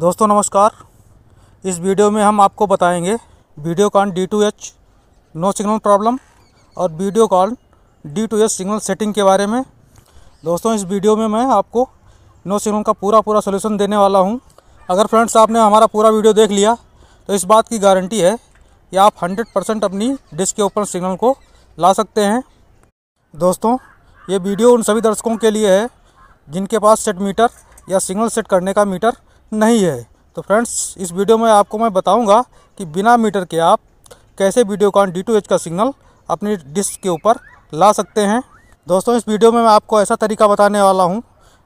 दोस्तों नमस्कार इस वीडियो में हम आपको बताएंगे video call D two H no signal problem और video call D two H signal setting के बारे में दोस्तों इस वीडियो में मैं आपको नो सिग्नल का पूरा पूरा सोल्यूशन देने वाला हूं अगर फ्रेंड्स आपने हमारा पूरा वीडियो देख लिया तो इस बात की गारंटी है कि आप हंड्रेड अपनी डिस्क के ऊपर सिग्नल को ला सकते हैं दोस्तों ये वीडियो उन सभी दर्शकों के लिए है जिनके पास सेट मीटर या सिग्नल सेट करने का मीटर नहीं है तो फ्रेंड्स इस वीडियो में आपको मैं बताऊंगा कि बिना मीटर के आप कैसे Videocon D two H का सिग्नल अपनी डिस्क के ऊपर ला सकते हैं दोस्तों इस वीडियो में मैं आपको ऐसा तरीका बताने वाला हूँ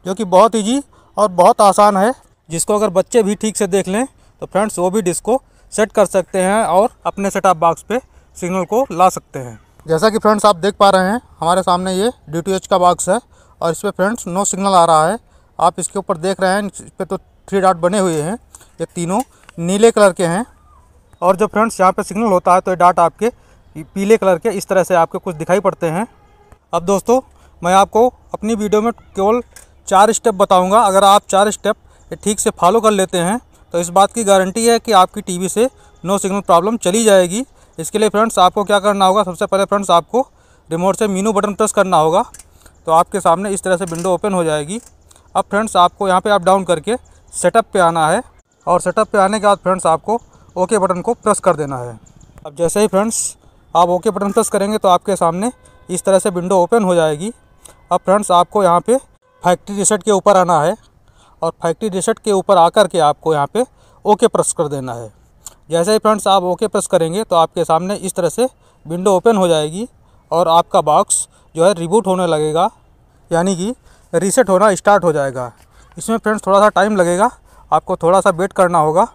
जो कि बहुत ईजी और बहुत आसान है जिसको अगर बच्चे भी ठीक से देख लें तो फ्रेंड्स वो भी डिस्क को सेट कर सकते हैं और अपने सेटअप बॉक्स पे सिग्नल को ला सकते हैं जैसा कि फ्रेंड्स आप देख पा रहे हैं हमारे सामने ये डी का बॉक्स है और इस पर फ्रेंड्स नो सिग्नल आ रहा है आप इसके ऊपर देख रहे हैं इस पर तो थ्री डॉट बने हुए हैं ये तीनों नीले कलर के हैं और जब फ्रेंड्स यहाँ पे सिग्नल होता है तो ये डाट आपके पीले कलर के इस तरह से आपके कुछ दिखाई पड़ते हैं अब दोस्तों मैं आपको अपनी वीडियो में केवल चार स्टेप बताऊंगा अगर आप चार स्टेप ठीक से फॉलो कर लेते हैं तो इस बात की गारंटी है कि आपकी टी से नो सिग्नल प्रॉब्लम चली जाएगी इसके लिए फ्रेंड्स आपको क्या करना होगा सबसे पहले फ्रेंड्स आपको रिमोट से मीनू बटन प्रेस करना होगा तो आपके सामने इस तरह से विंडो ओपन हो जाएगी अब फ्रेंड्स आपको यहाँ पे आप डाउन करके सेटअप पे आना है और सेटअप पे आने के बाद फ्रेंड्स आपको ओके बटन को प्रेस कर देना है अब जैसे ही फ्रेंड्स आप ओके बटन प्रेस करेंगे तो आपके सामने इस तरह से विंडो ओपन हो जाएगी अब फ्रेंड्स आपको यहाँ पे फैक्ट्री रिसेट के ऊपर आना है और फैक्ट्री रिसेट के ऊपर आकर के आपको यहाँ पे ओके प्रेस कर देना है जैसे ही फ्रेंड्स आप ओके प्रेस करेंगे तो आपके सामने इस तरह से विंडो ओपन हो जाएगी और आपका बॉक्स जो है रिबूट होने लगेगा यानी कि रीसेट होना स्टार्ट हो जाएगा इसमें फ्रेंड्स थोड़ा सा टाइम लगेगा आपको थोड़ा सा वेट करना होगा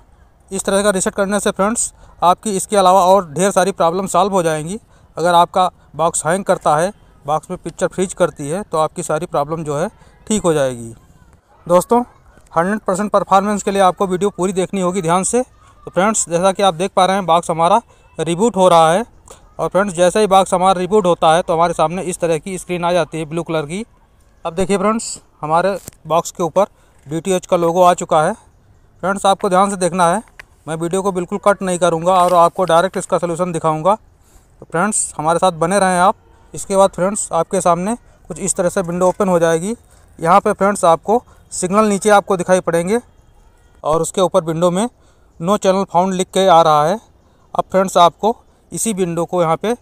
इस तरह का रिसेट करने से फ्रेंड्स आपकी इसके अलावा और ढेर सारी प्रॉब्लम सॉल्व हो जाएंगी अगर आपका बॉक्स हैंग करता है बॉक्स में पिक्चर फ्रीज करती है तो आपकी सारी प्रॉब्लम जो है ठीक हो जाएगी दोस्तों 100 परसेंट परफॉर्मेंस के लिए आपको वीडियो पूरी देखनी होगी ध्यान से तो फ्रेंड्स जैसा कि आप देख पा रहे हैं बाक्स हमारा रिबूट हो रहा है और फ्रेंड्स जैसे ही बाक्स हमारा रिबूट होता है तो हमारे सामने इस तरह की स्क्रीन आ जाती है ब्लू कलर की अब देखिए फ्रेंड्स हमारे बॉक्स के ऊपर डी का लोगो आ चुका है फ्रेंड्स आपको ध्यान से देखना है मैं वीडियो को बिल्कुल कट नहीं करूँगा और आपको डायरेक्ट इसका सोल्यूशन दिखाऊँगा तो फ्रेंड्स हमारे साथ बने रहें आप इसके बाद फ्रेंड्स आपके सामने कुछ इस तरह से विंडो ओपन हो जाएगी यहाँ पर फ्रेंड्स आपको सिग्नल नीचे आपको दिखाई पड़ेंगे और उसके ऊपर विंडो में नो चैनल फाउंड लिख के आ रहा है अब फ्रेंड्स आपको इसी विंडो को यहाँ पे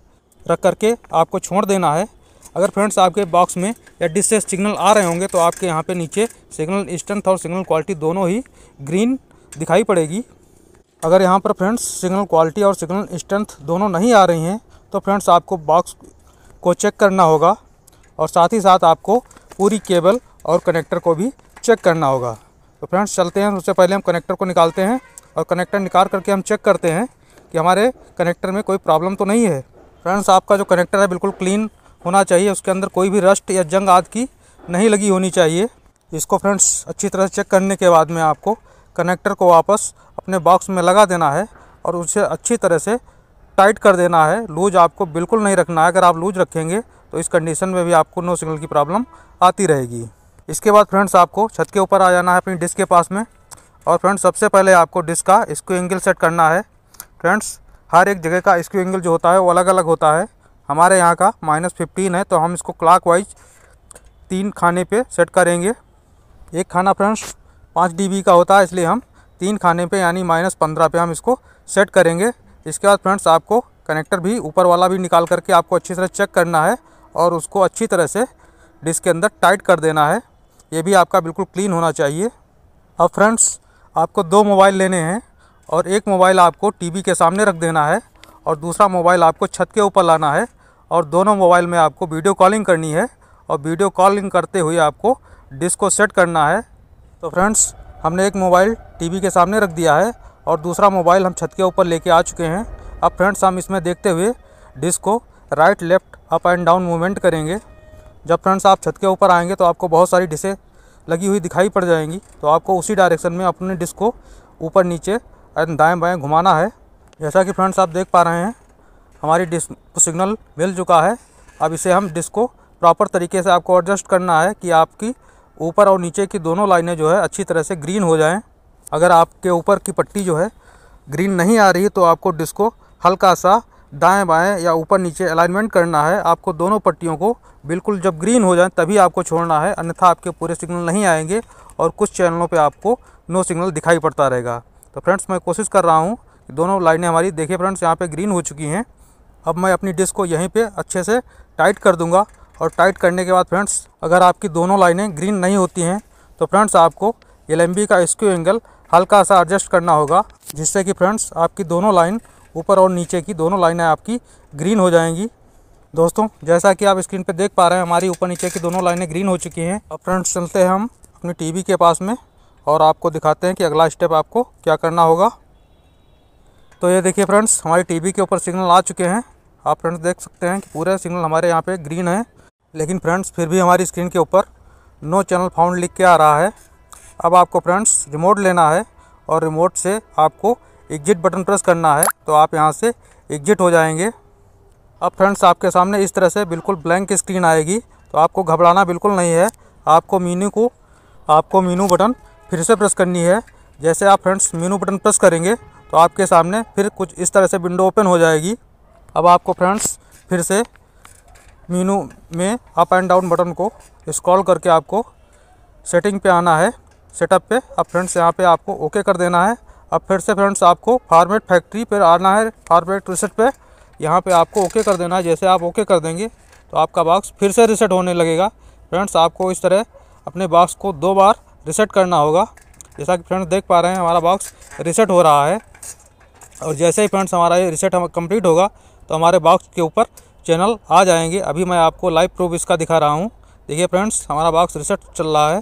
रख करके आपको छोड़ देना है अगर फ्रेंड्स आपके बॉक्स में या डिश से सिग्नल आ रहे होंगे तो आपके यहाँ पे नीचे सिग्नल स्ट्रेंथ और सिग्नल क्वालिटी दोनों ही ग्रीन दिखाई पड़ेगी अगर यहाँ पर फ्रेंड्स सिग्नल क्वालिटी और सिग्नल स्ट्रेंथ दोनों नहीं आ रही हैं तो फ्रेंड्स आपको बॉक्स को चेक करना होगा और साथ ही साथ आपको पूरी केबल और कनेक्टर को भी चेक करना होगा तो फ्रेंड्स चलते हैं उससे पहले हम कनेक्टर को निकालते हैं और कनेक्टर निकाल करके हम चेक करते हैं कि हमारे कनेक्टर में कोई प्रॉब्लम तो नहीं है फ्रेंड्स आपका जो कनेक्टर है बिल्कुल क्लीन होना चाहिए उसके अंदर कोई भी रस्ट या जंग आदि की नहीं लगी होनी चाहिए इसको फ्रेंड्स अच्छी तरह से चेक करने के बाद में आपको कनेक्टर को वापस अपने बॉक्स में लगा देना है और उसे अच्छी तरह से टाइट कर देना है लूज आपको बिल्कुल नहीं रखना है अगर आप लूज रखेंगे तो इस कंडीशन में भी आपको नो सिग्नल की प्रॉब्लम आती रहेगी इसके बाद फ्रेंड्स आपको छत के ऊपर आ जाना है अपनी डिस्क के पास में और फ्रेंड्स सबसे पहले आपको डिस्क का इसको एंगल सेट करना है फ्रेंड्स हर एक जगह का इसको एंगल जो होता है वो अलग अलग होता है हमारे यहाँ का माइनस फिफ्टीन है तो हम इसको क्लाक वाइज तीन खाने पे सेट करेंगे एक खाना फ्रेंड्स पाँच डी का होता है इसलिए हम तीन खाने पे यानी माइनस पंद्रह पे हम इसको सेट करेंगे इसके बाद फ्रेंड्स आपको कनेक्टर भी ऊपर वाला भी निकाल करके आपको अच्छी तरह चेक करना है और उसको अच्छी तरह से डिस्क के अंदर टाइट कर देना है ये भी आपका बिल्कुल क्लीन होना चाहिए अब फ्रेंड्स आपको दो मोबाइल लेने हैं और एक मोबाइल आपको टीवी के सामने रख देना है और दूसरा मोबाइल आपको छत के ऊपर लाना है और दोनों मोबाइल में आपको वीडियो कॉलिंग करनी है और वीडियो कॉलिंग करते हुए आपको डिस्क को सेट करना है तो फ्रेंड्स हमने एक मोबाइल टीवी के सामने रख दिया है और दूसरा मोबाइल हम छत के ऊपर लेके आ चुके हैं अब फ्रेंड्स हम इसमें देखते हुए डिस्क को right left up and down movement करेंगे जब फ्रेंड्स आप छत के ऊपर आएंगे तो आपको बहुत सारी डिशें लगी हुई दिखाई पड़ जाएंगी तो आपको उसी डायरेक्शन में अपने डिस्क को ऊपर नीचे एंड दाएँ बाएँ घुमाना है जैसा कि फ्रेंड्स आप देख पा रहे हैं हमारी डिस्क सिग्नल मिल चुका है अब इसे हम डिस्क को प्रॉपर तरीके से आपको एडजस्ट करना है कि आपकी ऊपर और नीचे की दोनों लाइनें जो है अच्छी तरह से ग्रीन हो जाएं अगर आपके ऊपर की पट्टी जो है ग्रीन नहीं आ रही तो आपको डिस्क को हल्का सा दाएं बाएं या ऊपर नीचे अलाइनमेंट करना है आपको दोनों पट्टियों को बिल्कुल जब ग्रीन हो जाए तभी आपको छोड़ना है अन्यथा आपके पूरे सिग्नल नहीं आएंगे और कुछ चैनलों पर आपको नो सिग्नल दिखाई पड़ता रहेगा तो फ्रेंड्स मैं कोशिश कर रहा हूँ दोनों लाइनें हमारी देखिए फ्रेंड्स यहाँ पे ग्रीन हो चुकी हैं अब मैं अपनी डिस्क को यहीं पे अच्छे से टाइट कर दूंगा और टाइट करने के बाद फ्रेंड्स अगर आपकी दोनों लाइनें ग्रीन नहीं होती हैं तो फ्रेंड्स आपको एल का स्क्यू एंगल हल्का सा एडजस्ट करना होगा जिससे कि फ्रेंड्स आपकी दोनों लाइन ऊपर और नीचे की दोनों लाइनें आपकी ग्रीन हो जाएंगी दोस्तों जैसा कि आप स्क्रीन पर देख पा रहे हैं हमारी ऊपर नीचे की दोनों लाइनें ग्रीन हो चुकी हैं अब फ्रेंड्स चलते हैं हम अपनी टी के पास में और आपको दिखाते हैं कि अगला स्टेप आपको क्या करना होगा तो ये देखिए फ्रेंड्स हमारी टीवी के ऊपर सिग्नल आ चुके हैं आप फ्रेंड्स देख सकते हैं कि पूरे सिग्नल हमारे यहाँ पे ग्रीन है लेकिन फ्रेंड्स फिर भी हमारी स्क्रीन के ऊपर नो चैनल फाउंड लिख के आ रहा है अब आपको फ्रेंड्स रिमोट लेना है और रिमोट से आपको एग्जिट बटन प्रेस करना है तो आप यहाँ से एग्जिट हो जाएंगे अब फ्रेंड्स आपके सामने इस तरह से बिल्कुल ब्लैंक स्क्रीन आएगी तो आपको घबराना बिल्कुल नहीं है आपको मीनू को आपको मीनू बटन फिर से प्रेस करनी है जैसे आप फ्रेंड्स मीनू बटन प्रेस करेंगे तो आपके सामने फिर कुछ इस तरह से विंडो ओपन हो जाएगी अब आपको फ्रेंड्स फिर से मीनू में अप एंड डाउन बटन को स्क्रॉल करके आपको सेटिंग पे आना है सेटअप पे अब फ्रेंड्स यहाँ पे आपको ओके कर देना है अब फिर से फ्रेंड्स आपको फार्मेट फैक्ट्री पर आना है फार्मेट रिसेट पे यहाँ पे आपको ओके कर देना है जैसे आप ओके कर देंगे तो आपका बॉक्स फिर से रिसेट होने लगेगा फ्रेंड्स आपको इस तरह अपने बॉक्स को दो बार रिसेट करना होगा जैसा कि फ्रेंड्स देख पा रहे हैं हमारा बॉक्स रिसेट हो रहा है और जैसे ही फ्रेंड्स हमारा ये रिसेट हम कम्प्लीट होगा तो हमारे बॉक्स के ऊपर चैनल आ जाएंगे अभी मैं आपको लाइव प्रूफ इसका दिखा रहा हूँ देखिए फ्रेंड्स हमारा बॉक्स रिसेट चल रहा है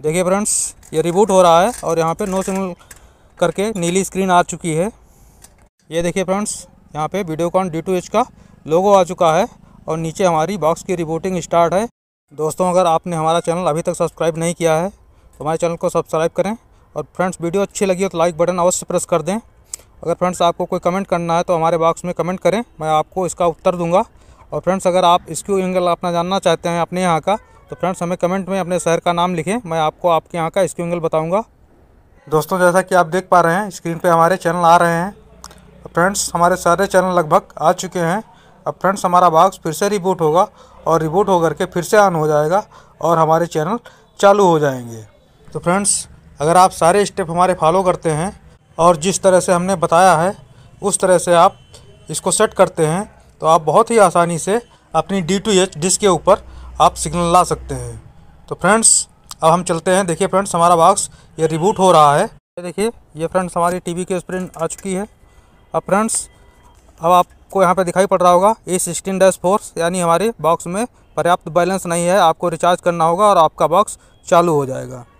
देखिए फ्रेंड्स ये रिबूट हो रहा है और यहाँ पे नो सिग्नल करके नीली स्क्रीन आ चुकी है ये देखिए फ्रेंड्स यहाँ पे वीडियोकॉन डी टू एच का लोगो आ चुका है और नीचे हमारी बॉक्स की रिबूटिंग स्टार्ट है दोस्तों अगर आपने हमारा चैनल अभी तक सब्सक्राइब नहीं किया है तो हमारे चैनल को सब्सक्राइब करें और फ्रेंड्स वीडियो अच्छी लगी हो तो लाइक बटन अवश्य प्रेस कर दें अगर फ्रेंड्स आपको कोई कमेंट करना है तो हमारे बॉक्स में कमेंट करें मैं आपको इसका उत्तर दूंगा और फ्रेंड्स अगर आप इसक्यू एंगल अपना जानना चाहते हैं अपने यहाँ का तो फ्रेंड्स हमें कमेंट में अपने शहर का नाम लिखें मैं आपको आपके यहाँ का इसक्यू एंगल बताऊँगा दोस्तों जैसा कि आप देख पा रहे हैं स्क्रीन पर हमारे चैनल आ रहे हैं तो फ्रेंड्स हमारे सारे चैनल लगभग आ चुके हैं अब फ्रेंड्स हमारा बॉक्स फिर से रिबूट होगा और रिबूट होकर के फिर से ऑन हो जाएगा और हमारे चैनल चालू हो जाएंगे तो फ्रेंड्स अगर आप सारे स्टेप हमारे फॉलो करते हैं और जिस तरह से हमने बताया है उस तरह से आप इसको सेट करते हैं तो आप बहुत ही आसानी से अपनी डी टू एच डिस्क के ऊपर आप सिग्नल ला सकते हैं तो फ्रेंड्स अब हम चलते हैं देखिए फ्रेंड्स हमारा बॉक्स ये रिबूट हो रहा है देखिए ये फ्रेंड्स हमारी टीवी की स्क्रीन आ चुकी है अब फ्रेंड्स अब आपको यहाँ पर दिखाई पड़ रहा होगा ए सिक्सटीन डैश फोर्स यानी हमारे बॉक्स में पर्याप्त बैलेंस नहीं है आपको रिचार्ज करना होगा और आपका बॉक्स चालू हो जाएगा